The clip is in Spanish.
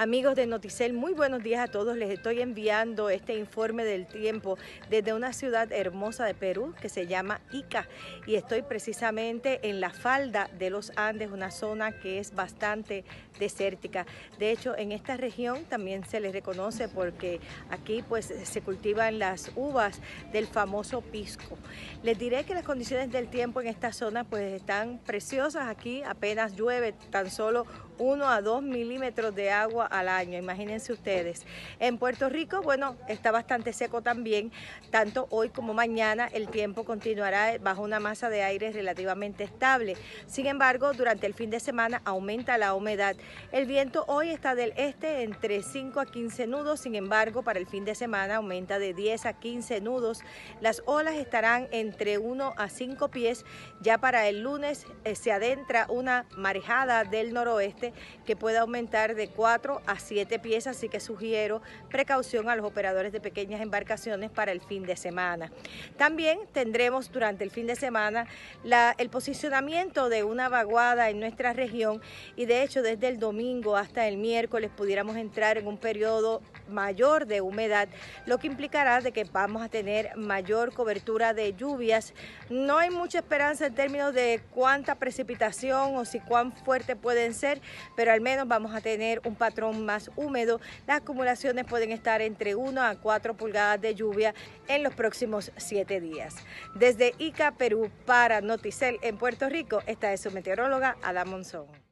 Amigos de Noticel, muy buenos días a todos. Les estoy enviando este informe del tiempo desde una ciudad hermosa de Perú que se llama Ica y estoy precisamente en la falda de los Andes, una zona que es bastante desértica. De hecho, en esta región también se les reconoce porque aquí pues se cultivan las uvas del famoso pisco. Les diré que las condiciones del tiempo en esta zona pues están preciosas. Aquí apenas llueve, tan solo 1 a 2 milímetros de agua al año, imagínense ustedes. En Puerto Rico, bueno, está bastante seco también, tanto hoy como mañana el tiempo continuará bajo una masa de aire relativamente estable. Sin embargo, durante el fin de semana aumenta la humedad. El viento hoy está del este entre 5 a 15 nudos, sin embargo, para el fin de semana aumenta de 10 a 15 nudos. Las olas estarán entre 1 a 5 pies. Ya para el lunes eh, se adentra una marejada del noroeste que puede aumentar de 4 a siete pies, así que sugiero precaución a los operadores de pequeñas embarcaciones para el fin de semana. También tendremos durante el fin de semana el posicionamiento de una vaguada en nuestra región y de hecho desde el domingo hasta el miércoles pudiéramos entrar en un periodo mayor de humedad, lo que implicará de que vamos a tener mayor cobertura de lluvias. No hay mucha esperanza en términos de cuánta precipitación o si cuán fuerte pueden ser, pero al menos vamos a tener un patrón más húmedo. Las acumulaciones pueden estar entre 1 a 4 pulgadas de lluvia en los próximos 7 días. Desde Ica, Perú, para Noticel en Puerto Rico, esta es su meteoróloga Adam Monzón.